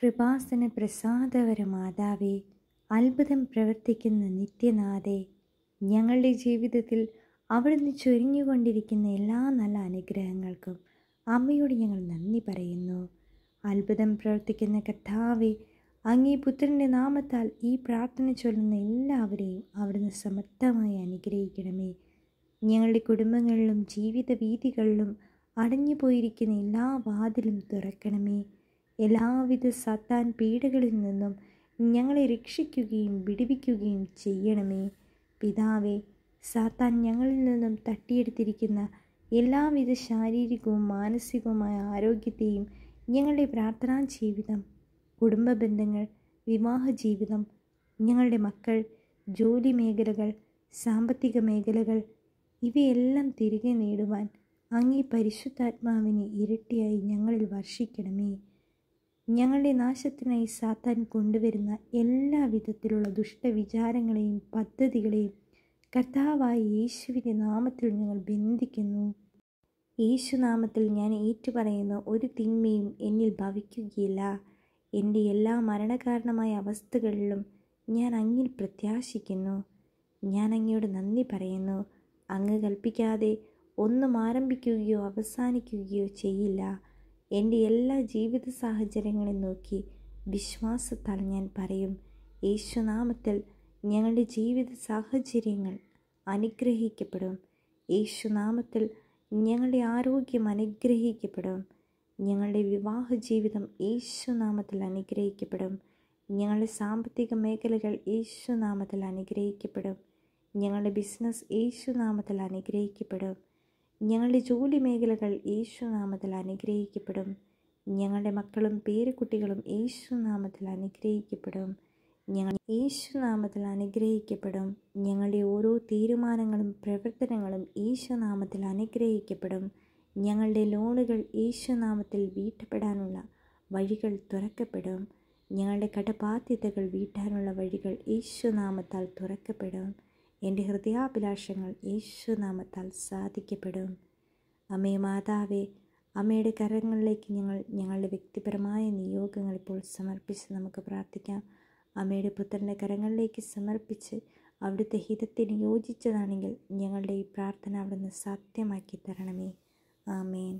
കൃപാസന പ്രസാദവര മാതാവേ അത്ഭുതം പ്രവർത്തിക്കുന്ന നിത്യനാഥേ ഞങ്ങളുടെ ജീവിതത്തിൽ അവിടുന്ന് ചൊരിഞ്ഞുകൊണ്ടിരിക്കുന്ന എല്ലാ നല്ല അനുഗ്രഹങ്ങൾക്കും അമ്മയോട് ഞങ്ങൾ നന്ദി പറയുന്നു അത്ഭുതം പ്രവർത്തിക്കുന്ന കർത്താവെ അങ്ങീ പുത്രൻ്റെ നാമത്താൽ ഈ പ്രാർത്ഥന ചൊല്ലുന്ന എല്ലാവരെയും അവിടുന്ന് സമർത്ഥമായി അനുഗ്രഹിക്കണമേ ഞങ്ങളുടെ കുടുംബങ്ങളിലും ജീവിത വീതികളിലും അടഞ്ഞു പോയിരിക്കുന്ന എല്ലാ വാതിലും തുറക്കണമേ എല്ലാവിധ സത്താൻ പീഡകളിൽ നിന്നും ഞങ്ങളെ രക്ഷിക്കുകയും വിടിവിക്കുകയും ചെയ്യണമേ പിതാവേ സാത്താൻ ഞങ്ങളിൽ നിന്നും തട്ടിയെടുത്തിരിക്കുന്ന എല്ലാവിധ ശാരീരികവും മാനസികവുമായ ആരോഗ്യത്തെയും ഞങ്ങളുടെ പ്രാർത്ഥനാ ജീവിതം കുടുംബ ബന്ധങ്ങൾ വിവാഹ ജീവിതം ഞങ്ങളുടെ മക്കൾ ജോലി മേഖലകൾ സാമ്പത്തിക മേഖലകൾ ഇവയെല്ലാം തിരികെ നേടുവാൻ അങ്ങേ പരിശുദ്ധാത്മാവിനെ ഇരട്ടിയായി ഞങ്ങളിൽ വർഷിക്കണമേ ഞങ്ങളുടെ നാശത്തിനായി സാത്താൻ കൊണ്ടുവരുന്ന എല്ലാ വിധത്തിലുള്ള ദുഷ്ടവിചാരങ്ങളെയും പദ്ധതികളെയും കർത്താവായ യേശുവിൻ്റെ നാമത്തിൽ ഞങ്ങൾ ബന്ധിക്കുന്നു യേശുനാമത്തിൽ ഞാൻ ഏറ്റുപറയുന്ന ഒരു തിന്മയും എന്നിൽ ഭവിക്കുകയില്ല എൻ്റെ എല്ലാ മരണകാരണമായ അവസ്ഥകളിലും ഞാൻ അങ്ങിൽ പ്രത്യാശിക്കുന്നു ഞാൻ അങ്ങയോട് നന്ദി പറയുന്നു അങ്ങ് കൽപ്പിക്കാതെ ഒന്നും ആരംഭിക്കുകയോ അവസാനിക്കുകയോ ചെയ്യില്ല എൻ്റെ എല്ലാ ജീവിത സാഹചര്യങ്ങളെയും നോക്കി വിശ്വാസത്താൽ ഞാൻ പറയും യേശുനാമത്തിൽ ഞങ്ങളുടെ ജീവിത സാഹചര്യങ്ങൾ അനുഗ്രഹിക്കപ്പെടും യേശുനാമത്തിൽ ഞങ്ങളുടെ ആരോഗ്യം അനുഗ്രഹിക്കപ്പെടും ഞങ്ങളുടെ വിവാഹ ജീവിതം യേശുനാമത്തിൽ അനുഗ്രഹിക്കപ്പെടും ഞങ്ങളുടെ സാമ്പത്തിക മേഖലകൾ യേശുനാമത്തിൽ അനുഗ്രഹിക്കപ്പെടും ഞങ്ങളുടെ ബിസിനസ് യേശുനാമത്തിൽ അനുഗ്രഹിക്കപ്പെടും ഞങ്ങളുടെ ജോലി മേഖലകൾ യേശുനാമത്തിൽ അനുഗ്രഹിക്കപ്പെടും ഞങ്ങളുടെ മക്കളും പേരുകുട്ടികളും യേശുനാമത്തിൽ അനുഗ്രഹിക്കപ്പെടും ഞങ്ങൾ യേശുനാമത്തിൽ അനുഗ്രഹിക്കപ്പെടും ഞങ്ങളുടെ ഓരോ തീരുമാനങ്ങളും പ്രവർത്തനങ്ങളും യേശുനാമത്തിൽ അനുഗ്രഹിക്കപ്പെടും ഞങ്ങളുടെ ലോണുകൾ യേശുനാമത്തിൽ വീട്ടപ്പെടാനുള്ള വഴികൾ തുറക്കപ്പെടും ഞങ്ങളുടെ കടബാധ്യതകൾ വീട്ടാനുള്ള വഴികൾ യേശുനാമത്താൽ തുറക്കപ്പെടും എൻ്റെ ഹൃദയാഭിലാഷങ്ങൾ യേശുനാമത്താൽ സാധിക്കപ്പെടും അമ്മയെ മാതാവേ അമ്മയുടെ കരങ്ങളിലേക്ക് ഞങ്ങൾ ഞങ്ങളുടെ വ്യക്തിപരമായ നിയോഗങ്ങൾ ഇപ്പോൾ സമർപ്പിച്ച് നമുക്ക് പ്രാർത്ഥിക്കാം അമ്മയുടെ പുത്രൻ്റെ കരങ്ങളിലേക്ക് സമർപ്പിച്ച് അവിടുത്തെ ഹിതത്തിന് യോജിച്ചതാണെങ്കിൽ ഞങ്ങളുടെ ഈ പ്രാർത്ഥന അവിടുന്ന് സാധ്യമാക്കി തരണമേ ആമേൻ